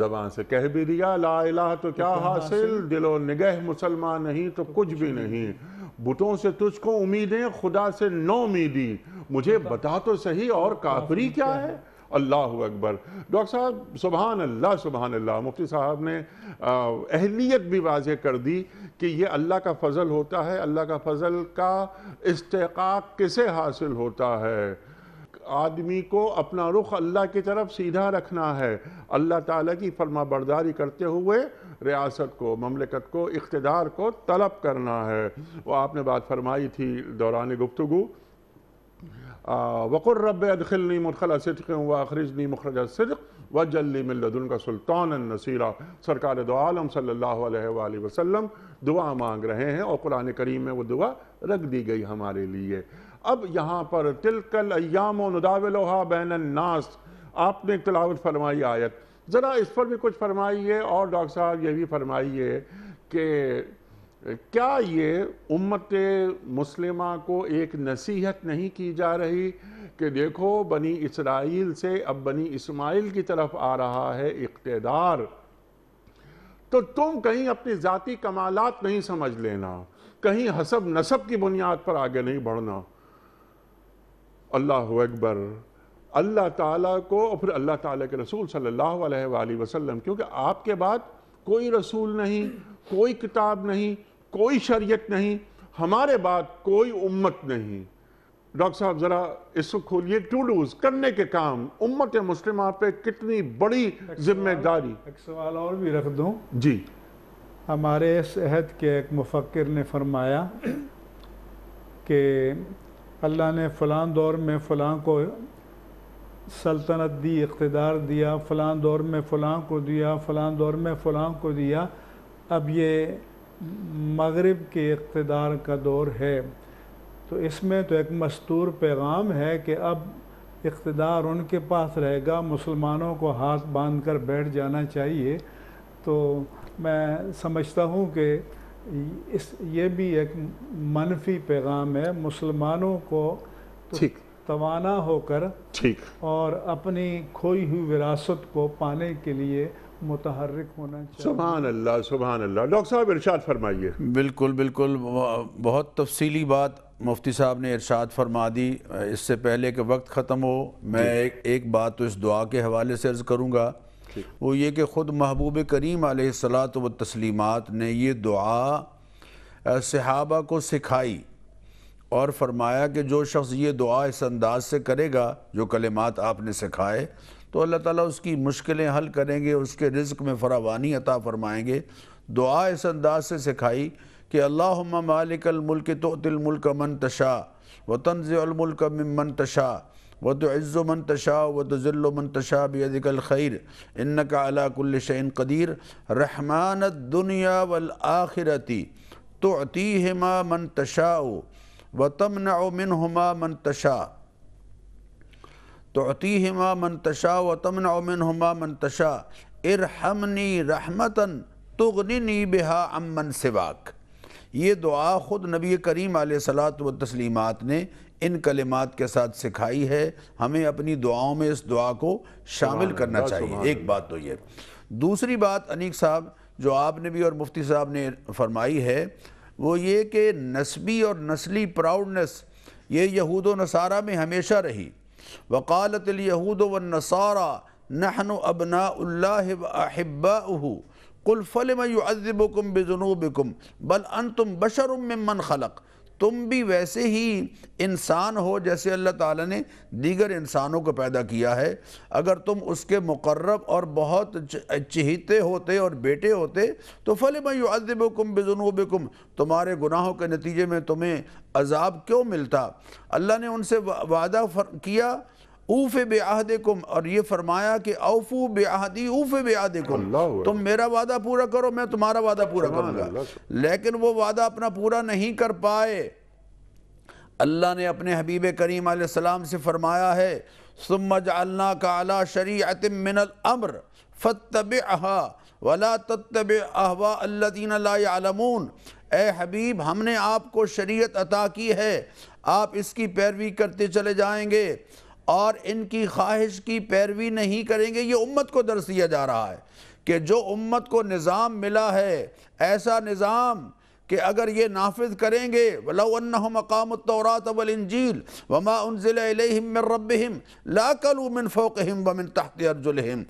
जबान से कह भी दिया ला इलाह तो क्या हासिल दिलो निगह मुसलमान नहीं तो, तो कुछ भी नहीं बुतों से तुझको उम्मीदें खुदा से नौ उम्मीदी मुझे बता तो सही और काफरी क्या है अल्लाह अकबर डॉक्टर साहब सुबहान अल्लाह सुबहान अल्लाह मुफ्ती साहब ने अहलियत भी वाज कर दी कि ये अल्लाह का फ़ज़ल होता है अल्लाह का फ़ज़ल का इस्तेक किसे हासिल होता है आदमी को अपना रुख अल्लाह की तरफ सीधा रखना है अल्लाह ताला की फर्मा बरदारी करते हुए रियासत को ममलिकत को इकतदार को तलब करना है वो आपने बात फरमाई थी दौरान गुफ्तु वक़ुर रब अदखिलनी मुखला सदक व आखरजनी मुखरज सदक व जल्ली मिलदुल का सुल्तान नसीरा सरकार दो आलम सल्ला वसम दुआ मांग रहे हैं और कुरान करीम में वो दुआ रख दी गई हमारे लिए अब यहाँ पर तिलकल अयाम नदावलोहा बैन नास आपने तलावत फरमाई आयत ज़रा इस पर भी कुछ फरमाइए और डॉक्टर साहब ये भी फरमाइए कि क्या ये उम्मत मुस्लिम को एक नसीहत नहीं की जा रही कि देखो बनी इसराइल से अब बनी इसमाइल की तरफ आ रहा है इकतदार तो तुम कहीं अपनी ज़ाती कमालत नहीं समझ लेना कहीं हसब नसब की बुनियाद पर आगे नहीं बढ़ना अल्लाह अकबर अल्लाह ताला को और फिर अल्लाह ताला के रसूल सल्लल्लाहु अलैहि वसल्लम क्योंकि आपके बाद कोई रसूल नहीं कोई किताब नहीं कोई शरीयत नहीं हमारे बाद कोई उम्मत नहीं डॉक्टर साहब ज़रा इसको खोलिए टू डूज करने के काम उम्मत मुस्लिम पे कितनी बड़ी जिम्मेदारी एक सवाल और भी रख दूँ जी हमारे सेहत के एक मुफक्र ने फरमाया कि अल्लाह ने फ़लाँ दौर में फ़लाँ को सल्तनत दी इकतदार दिया फ़लाँ दौर में फ़लाँ को दिया फ़लाँ दौर में फ़लाँ को दिया अब ये मगरब के इकतदार का दौर है तो इसमें तो एक मस्तूर पैगाम है कि अब इकतदार उनके पास रहेगा मुसलमानों को हाथ बांध कर बैठ जाना चाहिए तो मैं समझता हूँ कि इस ये भी एक मनफी पैगाम है मुसलमानों को तो ठीक तवाना होकर ठीक और अपनी खोई हुई विरासत को पाने के लिए मुतहरक होना चाहिए सुबह अल्लाह सुबह अल्लाह डॉक्टर साहब इरशाद फरमाइए बिल्कुल बिल्कुल बहुत तफसीली बात मुफ्ती साहब ने इरशाद फरमा दी इससे पहले कि वक्त ख़त्म हो मैं एक एक बात तो इस दुआ के हवाले से अर्ज़ करूँगा वो ये कि ख़ुद महबूब करीम सलात व तस्लीमत ने ये दुआ सहाबा को सिखाई और फरमाया कि जो शख्स ये दुआ इस अंदाज से करेगा जो कलेमात आपने सिखाए तो अल्लाह ताला उसकी मुश्किलें हल करेंगे उसके रिज्क में फरावानी अता फरमाएंगे दुआ इस अंदाज से सिखाई कि अल्लाह मालिकल मुल्क तो तिल मुल्क मन तशा व मन तशा व तो इज़्ज़ मन तशा व तो ज़िल्लो मन तशा खैर इन का अलाकुल शन कदीर रहमान दुनिया वल आखिरती तो अती हमा मन तशा व तमन मिन हमा मन तशा तो अती हमा मन तशा व तमन मिन हमा मन तशा इरहमनी रहमतन तुगनी बिहा अमन सिवाक ये दुआ ख़ुद नबी करीम सलात व तस्लिमत ने इन कलिमात के साथ सिखाई है हमें अपनी दुआओं में इस दुआ को शामिल करना चाहिए एक बात तो ये दूसरी बात अनीक साहब जो आपने भी और मुफ्ती साहब ने फरमाई है वो ये कि नस्बी और नस्ली प्राउडनेस ये यहूद नसारा में हमेशा रही वकालत यहूद व नसारा नहन अबना अहिब्बा कुल फलम युअबुम बेजुनूबुम बल अन तुम बशर मन खलक़ तुम भी वैसे ही इंसान हो जैसे अल्लाह ताला ने दीगर इंसानों को पैदा किया है अगर तुम उसके मुकर्रब और बहुत चहीते होते और बेटे होते तो फले मयुअदबुम बेजुनूबकुम तुम्हारे गुनाहों के नतीजे में तुम्हें अजाब क्यों मिलता अल्लाह ने उनसे वादा किया ऊफ़ बेहद कुम और ये फरमाया कि औफू बेहदी ऊफ़ बेहद कुम तुम मेरा वादा पूरा करो मैं तुम्हारा वादा पूरा करूँगा लेकिन वो वादा अपना पूरा नहीं कर पाए अल्लाह ने अपने हबीब करीम आसमाम से फरमाया है सुमज अल्लाह का अला शरी शरीत मिनल अम्र फ़तब अहा वला तब अहवादीन आलमून ए हबीब हमने आपको शरीय अता की है आप इसकी पैरवी करते चले जाएँगे और इनकी ख्वाहिश की पैरवी नहीं करेंगे ये उम्मत को दर्ज दिया जा रहा है कि जो उम्मत को निज़ाम मिला है ऐसा निज़ाम कि अगर ये नाफिज करेंगे वलामतौरात वलंजील वमा उनज़िलम लाकलमिन फ़ोकम वमिन तहत अर्जुलहम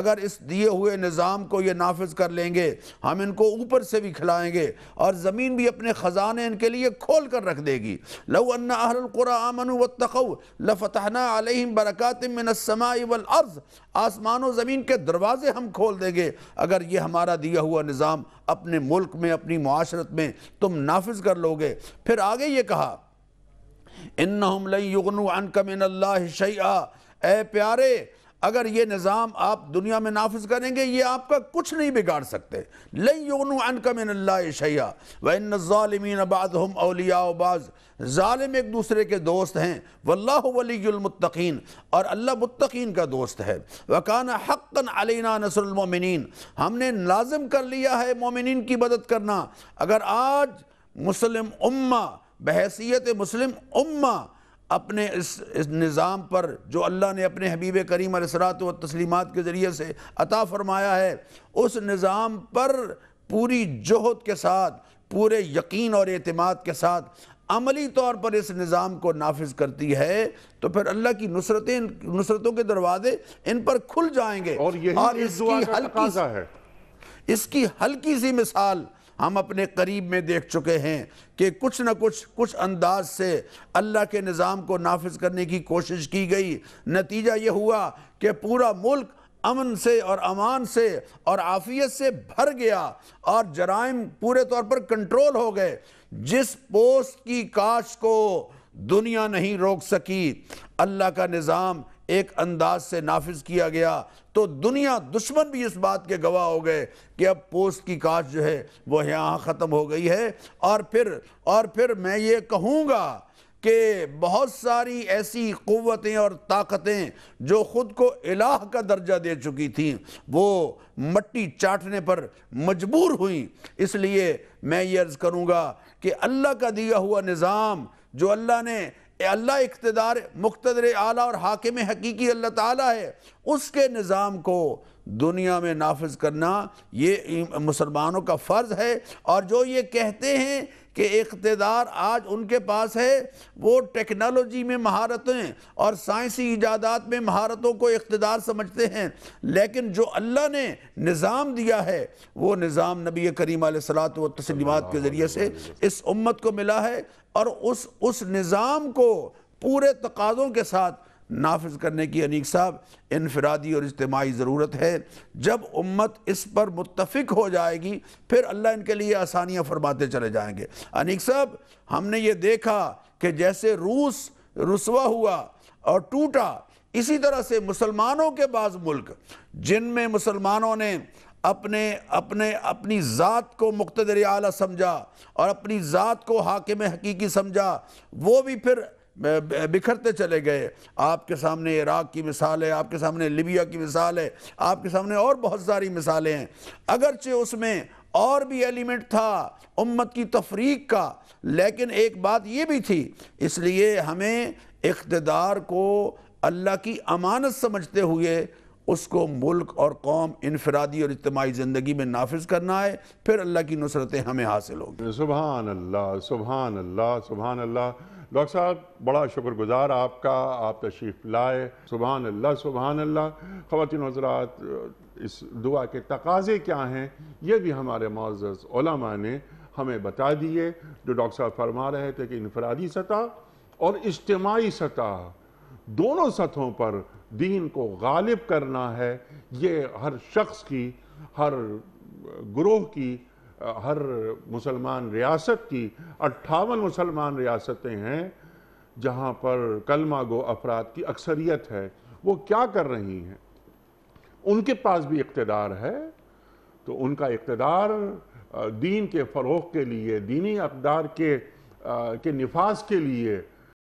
अगर इस दिए हुए निज़ाम को ये नाफिज कर लेंगे हम इनको ऊपर से भी खिलाएँगे और ज़मीन भी अपने ख़जाने इनके लिए खोल कर रख देगी लउन्नाकुरा आमन व तख़ लफ़तना आलिम बरक़ात मिनसमाई वल अर्ज़ आसमान ज़मीन के दरवाज़े हम खोल देंगे अगर ये हमारा दिया हुआ निज़ाम अपने मुल्क में अपनी माशरत में तुम नाफिज कर लोगे फिर आगे ये कहा इन युगनु अनकमिन शैया ए प्यारे अगर ये निज़ाम आप दुनिया में नाफज करेंगे ये आपका कुछ नहीं बिगाड़ सकते लयनकमशैया वमिन अबाद हम अलियाबाज एक दूसरे के दोस्त हैं वल्लाह और अल्लाह मुतकीन का दोस्त है वकान हक्न अलना नसरमिन हमने लाजम कर लिया है मोमिन की मदद करना अगर आज मुस्लिम उम्मा बहसीत मुस्लिम उम्मा अपने इस, इस निज़ाम पर जो अल्लाह ने अपने हबीब करीम असरात व तस्लीमत के ज़रिए से अता फ़रमाया है उस निज़ाम पर पूरी जहद के साथ पूरे यकीन और अतमाद के साथ अमली तौर पर इस निज़ाम को नाफिज करती है तो फिर अल्लाह की नुसरतें नुसरतों के दरवाजे इन पर खुल जाएंगे और, यही और इसकी हल्की है इसकी हल्की सी मिसाल हम अपने करीब में देख चुके हैं कि कुछ ना कुछ कुछ अंदाज से अल्लाह के निज़ाम को नाफिज करने की कोशिश की गई नतीजा ये हुआ कि पूरा मुल्क अमन से और अमान से और आफियत से भर गया और जराइम पूरे तौर पर कंट्रोल हो गए जिस पोस्ट की काश को दुनिया नहीं रोक सकी अल्लाह का निज़ाम एक अंदाज से नाफिज किया गया तो दुनिया दुश्मन भी इस बात के गवाह हो गए कि अब पोस्ट की काश जो है वह यहाँ ख़त्म हो गई है और फिर और फिर मैं ये कहूँगा कि बहुत सारी ऐसी क़वतें और ताकतें जो ख़ुद को इलाह का दर्जा दे चुकी थीं वो मट्टी चाटने पर मजबूर हुई इसलिए मैं ये अर्ज़ करूँगा कि अल्लाह का दिया हुआ निज़ाम जो अल्लाह ने अल्लाह इकतदार मुख्तर आला और हाकिम हकीकी अल्लाह ताला है उसके निज़ाम को दुनिया में नाफज करना ये मुसलमानों का फ़र्ज़ है और जो ये कहते हैं कि इकतदार आज उनके पास है वो टेक्नोलॉजी में महारतें और साइंसी ईजादात में महारतों को इकतदार समझते हैं लेकिन जो अल्लाह ने निज़ाम दिया है वो निज़ाम नबी करीम सलात व तस्लिमात के ज़रिए से इस उम्मत को मिला है और उस उस निज़ाम को पूरे तकाज़ों के साथ नाफज करने की अनीक साहब इनफरादी और इज्तमाही ज़रूरत है जब उम्मत इस पर मुतफिक हो जाएगी फिर अल्लाह इनके लिए आसानियाँ फरमाते चले जाएँगे अनीक साहब हमने ये देखा कि जैसे रूस रसवा हुआ और टूटा इसी तरह से मुसलमानों के बाद मुल्क जिनमें मुसलमानों ने अपने अपने अपनी ज़ात को मुख्तर आला समझा और अपनी ज़ात को हाकिम हकीकी समझा वो भी फिर बिखरते चले गए आपके सामने इराक़ की मिसाल है आपके सामने लिबिया की मिसाल है आपके सामने और बहुत सारी मिसालें हैं अगरचे उसमें और भी एलिमेंट था उम्मत की तफरीक का लेकिन एक बात ये भी थी इसलिए हमें इकतदार को अल्लाह की अमानत समझते हुए उसको मुल्क और कौम इनफरादी और इज्तमाही ज़िंदगी में नाफिज करना है फिर अल्लाह की नुसरतें हमें हासिल होगी सुबहान अल्लाह सुबहान अल्लाह सुबहान अल्लाह डॉक्टर साहब बड़ा शुक्रगुजार आपका आप तशरीफ़ लाए सुबह अल्लाह सुबहान अल्लाह खातिन हजरात इस दुआ के तकाजे क्या हैं ये भी हमारे मोज़ ने हमें बता दिए जो डॉक्टर साहब फरमा रहे थे कि इनफरादी सतह और इज्तमाही सतह दोनों सतहों पर दीन को गालिब करना है ये हर शख्स की हर ग्रोह की हर मुसलमान रियासत की अट्ठावन मुसलमान रियासतें हैं जहां पर कलमा गो अफराद की अक्सरियत है वो क्या कर रही हैं उनके पास भी इकतदार है तो उनका इकतदार दीन के फ़रोग के लिए दीनी अकदार के आ, के नफाज के लिए